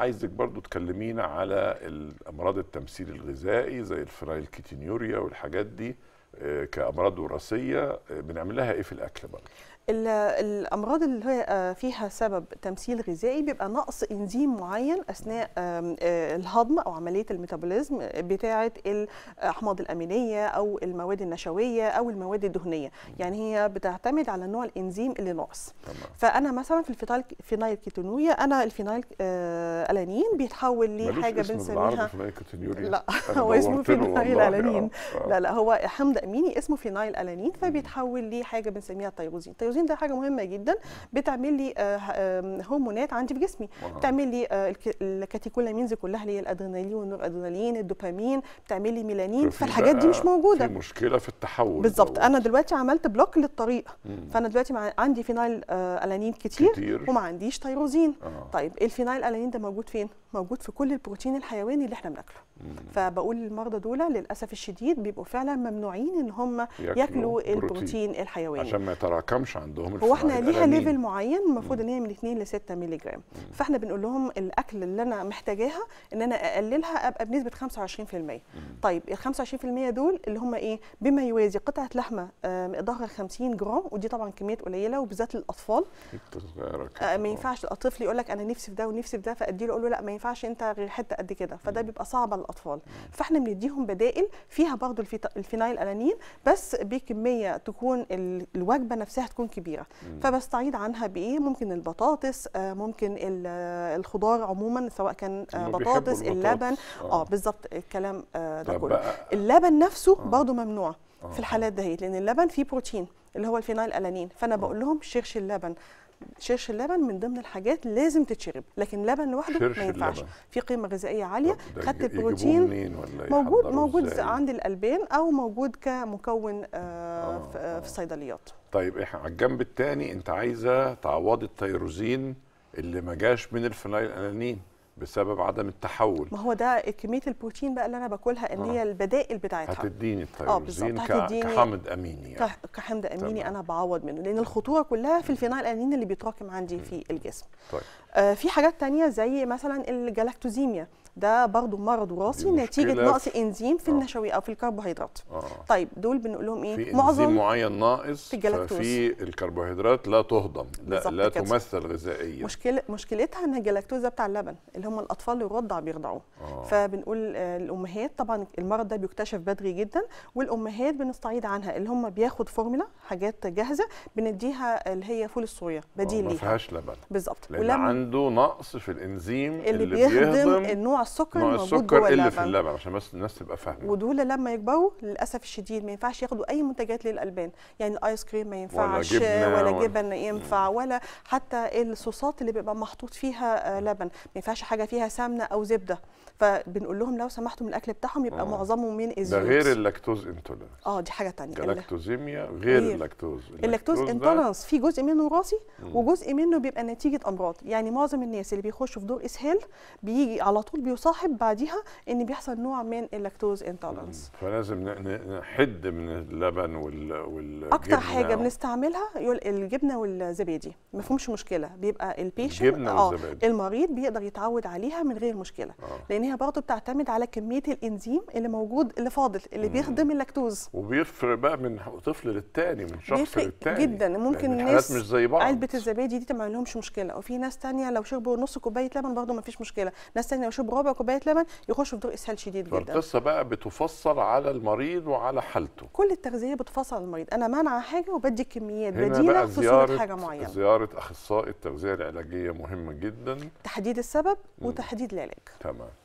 عايزك برضو تكلمينا على امراض التمثيل الغذائي زي الفرايل كيتينيوريا والحاجات دي آه، كامراض وراثيه آه، بنعمل لها ايه في الاكل برضه الامراض اللي هي آه، فيها سبب تمثيل غذائي بيبقى نقص انزيم معين اثناء الهضم او عمليه الميتابوليزم بتاعه الاحماض الامينيه او المواد النشويه او المواد الدهنيه يعني هي بتعتمد على نوع الانزيم اللي ناقص فانا مثلا في الفينايل فينايل كيتونوريا انا الفينايل الانين بيتحول لحاجه بنسميها لا هو اسمه فينايل الانين لا لا هو حمض تاميني اسمه فينايل الانين فبيتحول لحاجه بنسميها التيروزين التيروزين ده حاجه مهمه جدا بتعمل لي آه، هرمونات عندي في جسمي بتعمل لي آه، الكاتيكولامينز كلها اللي هي الادرينالين والنور ادرينالين الدوبامين بتعمل لي ميلانين فالحاجات دي مش موجوده في مشكله في التحول بالظبط انا دلوقتي عملت بلوك للطريق فانا دلوقتي عندي فينايل آه، الانين كتير, كتير. وما عنديش تيروزين آه. طيب الفينايل الانين ده موجود فين موجود في كل البروتين الحيواني اللي احنا بناكله فبقول للمرضى دول للاسف الشديد بيبقوا فعلا ممنوعين ان هم ياكلوا, البروتين الحيواني عشان ما يتراكمش عندهم هو احنا ليها ليفل معين المفروض ان هي من 2 ل 6 مللي جرام فاحنا بنقول لهم الاكل اللي انا محتاجاها ان انا اقللها ابقى بنسبه 25% طيب ال 25% دول اللي هم ايه بما يوازي قطعه لحمه آه، مقدارها 50 جرام ودي طبعا كميات قليله وبالذات للاطفال آه، ما ينفعش الطفل يقول لك انا نفسي في ده ونفسي في ده فادي له اقول له لا ما ينفعش انت غير حته قد كده فده بيبقى صعب الاطفال فاحنا بنديهم بدائل فيها برضه الفينايل الانين بس بكميه تكون الوجبه نفسها تكون كبيره فبستعيد عنها بايه ممكن البطاطس آه، ممكن الخضار عموما سواء كان آه، بطاطس اللبن اه, آه، بالظبط الكلام ده كله اللبن نفسه برضه ممنوع في الحالات دهيت لان اللبن فيه بروتين اللي هو الفينايل الانين فانا بقول لهم شرش اللبن شرش اللبن من ضمن الحاجات لازم تتشرب لكن لبن لوحده ما ينفعش في قيمه غذائيه عاليه خدت البروتين موجود موجود زي. عند الالبان او موجود كمكون آه آه في, آه الصيدليات آه. طيب احنا على الجنب الثاني انت عايزه تعوضي التيروزين اللي ما جاش من الفنايل الانين بسبب عدم التحول ما هو ده كميه البروتين بقى اللي انا باكلها اللي آه. هي البدائل بتاعتها هتديني آه، التيروزين هتديني كحمض اميني يعني. كحمض اميني طبعا. انا بعوض منه لان الخطوره كلها في الفينال انين اللي بيتراكم عندي م. في الجسم طيب. آه في حاجات تانية زي مثلا الجلاكتوزيميا ده برضو مرض وراثي نتيجه نقص انزيم في آه. النشوي او في الكربوهيدرات آه. طيب دول بنقول لهم ايه في معظم انزيم معين ناقص في الجلاكتوز في الكربوهيدرات لا تهضم لا, لا كده. تمثل غذائيا مشكله مشكلتها ان الجلاكتوز بتاع اللبن اللي هم الاطفال اللي الرضع بيرضعوه آه. فبنقول آه، الامهات طبعا المرض ده بيكتشف بدري جدا والامهات بنستعيد عنها اللي هم بياخد فورمولا حاجات جاهزه بنديها اللي هي فول الصويا بديل آه، ليها ما فيهاش لبن بالظبط ولما عنده نقص في الانزيم اللي, اللي بيهضم النوع السكر نوع السكر اللي في اللبن عشان بس الناس تبقى فاهمه ودول لما يكبروا للاسف الشديد ما ينفعش ياخدوا اي منتجات للالبان يعني الايس كريم ما ينفعش ولا ولا, ولا جبن ينفع مم. ولا حتى الصوصات اللي بيبقى محطوط فيها آه، لبن ما ينفعش حاجه فيها سمنه او زبده فبنقول لهم لو سمحتوا من الاكل بتاعهم يبقى آه. معظمه من الزيوت ده غير اللاكتوز انتولرنس اه دي حاجه ثانيه اللاكتوزيميا غير اللاكتوز اللاكتوز انتولرنس في جزء منه وراثي وجزء منه بيبقى نتيجه امراض يعني معظم الناس اللي بيخشوا في دور اسهال بيجي على طول بيصاحب بعديها ان بيحصل نوع من اللاكتوز انتولرنس فلازم نحد من اللبن وال والجبنه اكتر حاجه و... بنستعملها الجبنه والزبادي ما فيهمش مشكله بيبقى البيشنت اه المريض بيقدر يتعود عليها من غير مشكله آه. لان هي برضه بتعتمد على كميه الانزيم اللي موجود اللي فاضل اللي بيخدم اللاكتوز وبيفرق بقى من طفل للتاني من شخص للتاني جدا ممكن الناس مش زي بعض علبه الزبادي دي ما لهمش مشكله وفي ناس تانية لو شربوا نص كوبايه لبن برضه ما فيش مشكله ناس تانية لو شربوا ربع كوبايه لبن يخش في دور اسهال شديد جدا القصه بقى بتفصل على المريض وعلى حالته كل التغذيه بتفصل على المريض انا مانعه حاجه وبدي كميات بديله في صوره حاجه معينه زياره اخصائي التغذيه العلاجيه مهمه جدا تحديد السبب وتحديد العلاج تمام